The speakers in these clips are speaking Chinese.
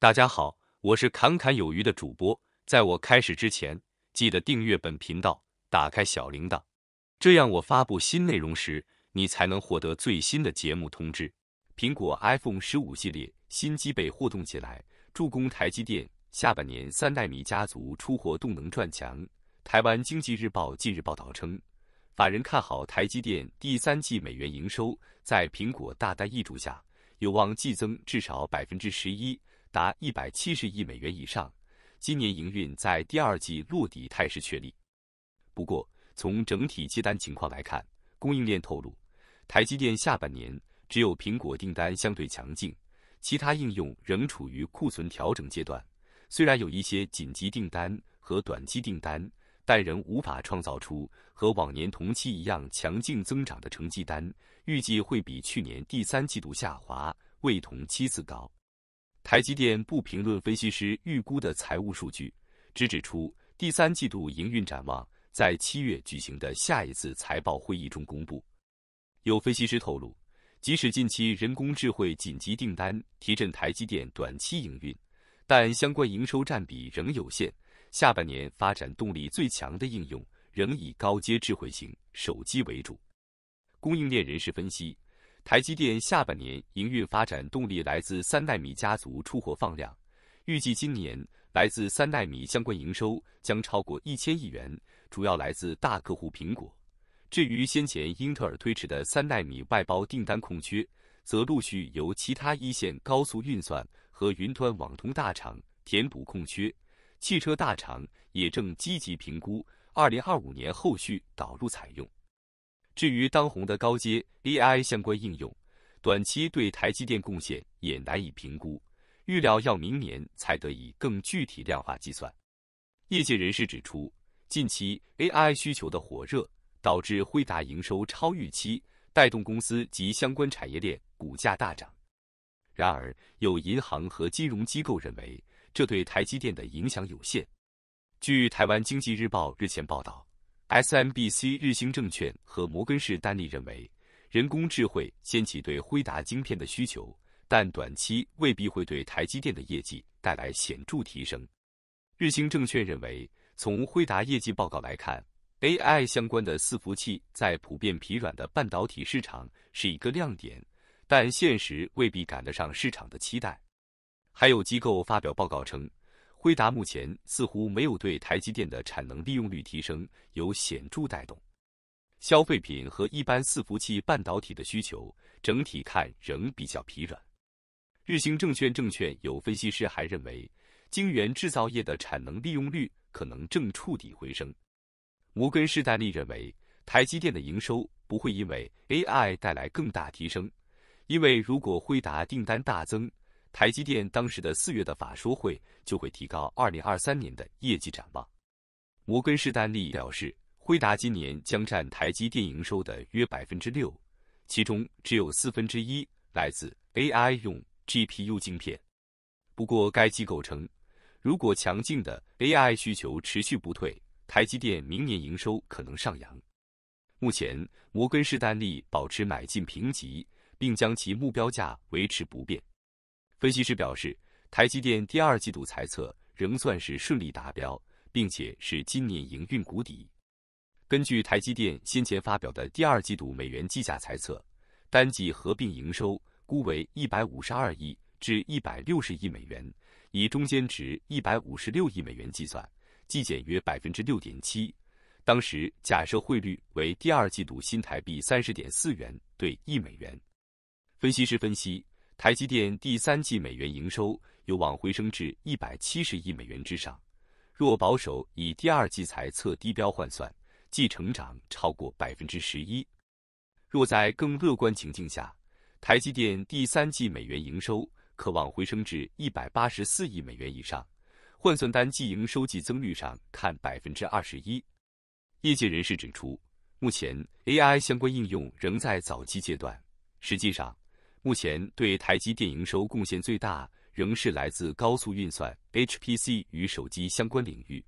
大家好，我是侃侃有余的主播。在我开始之前，记得订阅本频道，打开小铃铛，这样我发布新内容时，你才能获得最新的节目通知。苹果 iPhone 十五系列新机被互动起来，助攻台积电下半年三代米家族出货动能转强。台湾经济日报近日报道称，法人看好台积电第三季美元营收，在苹果大单挹注下，有望季增至少百分之十一。达一百七十亿美元以上，今年营运在第二季落底态势确立。不过，从整体接单情况来看，供应链透露，台积电下半年只有苹果订单相对强劲，其他应用仍处于库存调整阶段。虽然有一些紧急订单和短期订单，但仍无法创造出和往年同期一样强劲增长的成绩单，预计会比去年第三季度下滑，未同期次高。台积电不评论分析师预估的财务数据，只指出第三季度营运展望在七月举行的下一次财报会议中公布。有分析师透露，即使近期人工智能紧急订单提振台积电短期营运，但相关营收占比仍有限。下半年发展动力最强的应用仍以高阶智慧型手机为主。供应链人士分析。台积电下半年营运发展动力来自三纳米家族出货放量，预计今年来自三纳米相关营收将超过一千亿元，主要来自大客户苹果。至于先前英特尔推迟的三纳米外包订单空缺，则陆续由其他一线高速运算和云端网通大厂填补空缺，汽车大厂也正积极评估二零二五年后续导入采用。至于当红的高阶 AI 相关应用，短期对台积电贡献也难以评估，预料要明年才得以更具体量化计算。业界人士指出，近期 AI 需求的火热，导致辉达营收超预期，带动公司及相关产业链股价大涨。然而，有银行和金融机构认为，这对台积电的影响有限。据台湾经济日报日前报道。SMBC 日兴证券和摩根士丹利认为，人工智能掀起对辉达晶片的需求，但短期未必会对台积电的业绩带来显著提升。日兴证券认为，从辉达业绩报告来看，AI 相关的伺服器在普遍疲软的半导体市场是一个亮点，但现实未必赶得上市场的期待。还有机构发表报告称。辉达目前似乎没有对台积电的产能利用率提升有显著带动，消费品和一般伺服器半导体的需求整体看仍比较疲软。日兴证券证券有分析师还认为，晶圆制造业的产能利用率可能正触底回升。摩根士丹利认为，台积电的营收不会因为 AI 带来更大提升，因为如果辉达订单大增。台积电当时的四月的法说会就会提高二零二三年的业绩展望。摩根士丹利表示，辉达今年将占台积电营收的约百分之六，其中只有四分之一来自 AI 用 GPU 晶片。不过，该机构称，如果强劲的 AI 需求持续不退，台积电明年营收可能上扬。目前，摩根士丹利保持买进评级，并将其目标价维持不变。分析师表示，台积电第二季度财测仍算是顺利达标，并且是今年营运谷底。根据台积电先前发表的第二季度美元计价财测，单季合并营收估为152亿至160亿美元，以中间值156亿美元计算，季减约6.7%。当时假设汇率为第二季度新台币30.4元兑一美元。分析师分析。台积电第三季美元营收有望回升至一百七十亿美元之上，若保守以第二季财测低标换算，即成长超过百分之十一。若在更乐观情境下，台积电第三季美元营收可望回升至一百八十四亿美元以上，换算单季营收季增率上看百分之二十一。业界人士指出，目前 AI 相关应用仍在早期阶段，实际上。目前对台积电营收贡献最大仍是来自高速运算 （HPC） 与手机相关领域，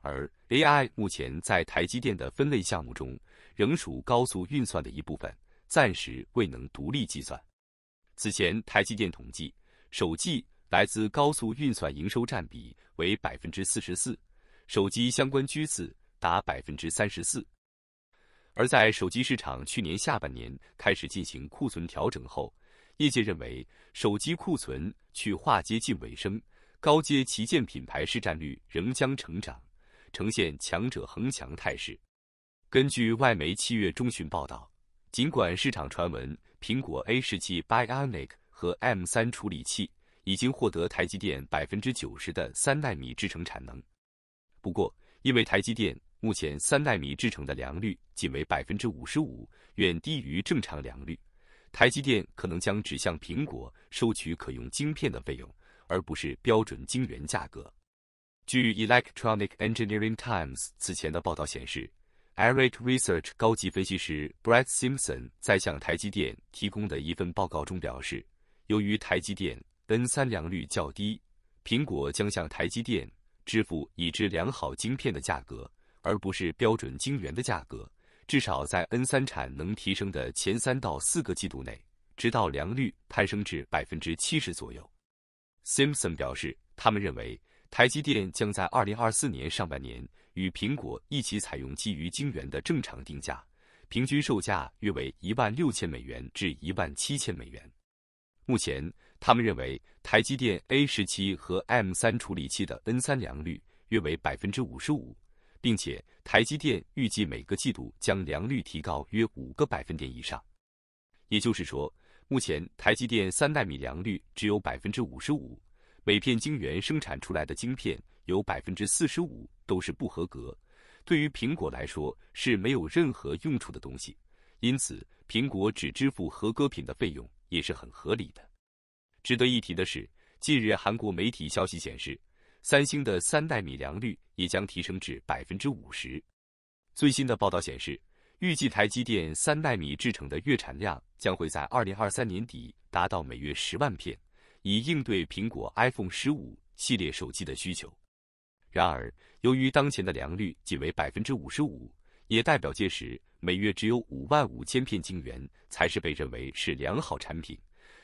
而 AI 目前在台积电的分类项目中仍属高速运算的一部分，暂时未能独立计算。此前台积电统计，手机来自高速运算营收占比为百分之四十四，手机相关居次达百分之三十四。而在手机市场去年下半年开始进行库存调整后，业界认为，手机库存去化接近尾声，高阶旗舰品牌市占率仍将成长，呈现强者恒强态势。根据外媒七月中旬报道，尽管市场传闻苹果 A 十七 Bionic 和 M 三处理器已经获得台积电百分之九十的三纳米制程产能，不过因为台积电目前三纳米制程的良率仅为百分之五十五，远低于正常良率。台积电可能将指向苹果收取可用晶片的费用，而不是标准晶圆价格。据 Electronic Engineering Times 此前的报道显示，Eric Research 高级分析师 Brad Simpson 在向台积电提供的一份报告中表示，由于台积电 N 三良率较低，苹果将向台积电支付已知良好晶片的价格，而不是标准晶圆的价格。至少在 N 三产能提升的前三到四个季度内，直到良率攀升至百分之七十左右。Simpson 表示，他们认为台积电将在二零二四年上半年与苹果一起采用基于晶圆的正常定价，平均售价约为一万六千美元至一万七千美元。目前，他们认为台积电 A 十七和 M 三处理器的 N 三良率约为百分之五十五。并且台积电预计每个季度将良率提高约五个百分点以上，也就是说，目前台积电三代米良率只有百分之五十五，每片晶圆生产出来的晶片有百分之四十五都是不合格，对于苹果来说是没有任何用处的东西，因此苹果只支付合格品的费用也是很合理的。值得一提的是，近日韩国媒体消息显示，三星的三代米良率。也将提升至百分之五十。最新的报道显示，预计台积电三纳米制程的月产量将会在二零二三年底达到每月十万片，以应对苹果 iPhone 十五系列手机的需求。然而，由于当前的良率仅为百分之五十五，也代表届时每月只有五万五千片晶圆才是被认为是良好产品，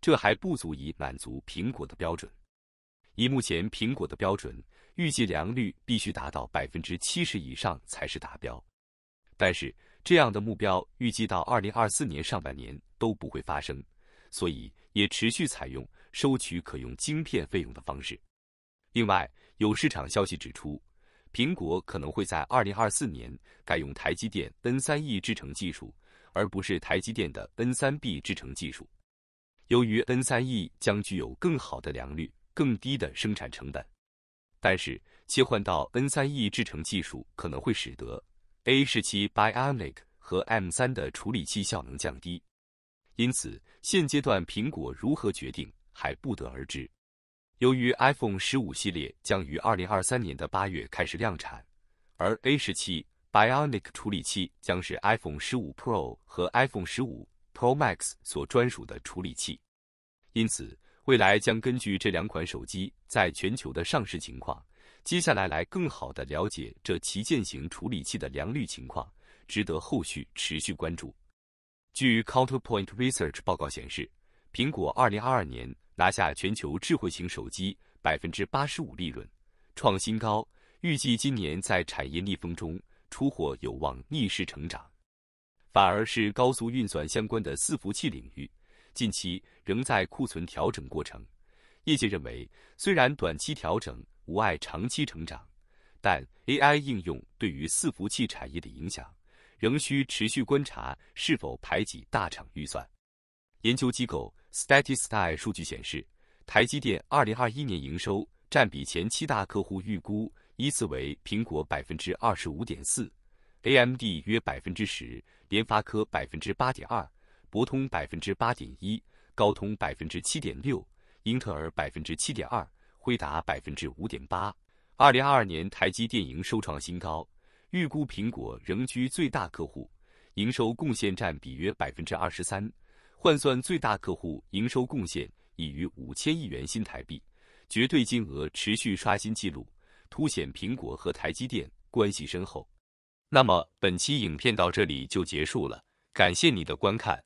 这还不足以满足苹果的标准。以目前苹果的标准。预计良率必须达到百分之七十以上才是达标，但是这样的目标预计到二零二四年上半年都不会发生，所以也持续采用收取可用晶片费用的方式。另外，有市场消息指出，苹果可能会在二零二四年改用台积电 N 三 E 制程技术，而不是台积电的 N 三 B 制程技术。由于 N 三 E 将具有更好的良率、更低的生产成本。但是，切换到 N 3E 制程技术可能会使得 A 十七 Bionic 和 M 三的处理器效能降低，因此现阶段苹果如何决定还不得而知。由于 iPhone 十五系列将于二零二三年的八月开始量产，而 A 十七 Bionic 处理器将是 iPhone 十五 Pro 和 iPhone 十五 Pro Max 所专属的处理器，因此。未来将根据这两款手机在全球的上市情况，接下来来更好的了解这旗舰型处理器的良率情况，值得后续持续关注。据 Counterpoint Research 报告显示，苹果二零二二年拿下全球智慧型手机百分之八十五利润，创新高，预计今年在产业逆风中出货有望逆势成长，反而是高速运算相关的伺服器领域。近期仍在库存调整过程，业界认为，虽然短期调整无碍长期成长，但 AI 应用对于伺服器产业的影响，仍需持续观察是否排挤大厂预算。研究机构 s t a t i s t i c 数据显示，台积电2021年营收占比前七大客户预估依次为苹果 25.4%，AMD 约10%，联发科8.2%。博通百分之八点一，高通百分之七点六，英特尔百分之七点二，辉达百分之五点八。二零二二年台积电营收创新高，预估苹果仍居最大客户，营收贡献占比约百分之二十三。换算最大客户营收贡献已逾五千亿元新台币，绝对金额持续刷新纪录，凸显苹果和台积电关系深厚。那么本期影片到这里就结束了，感谢你的观看。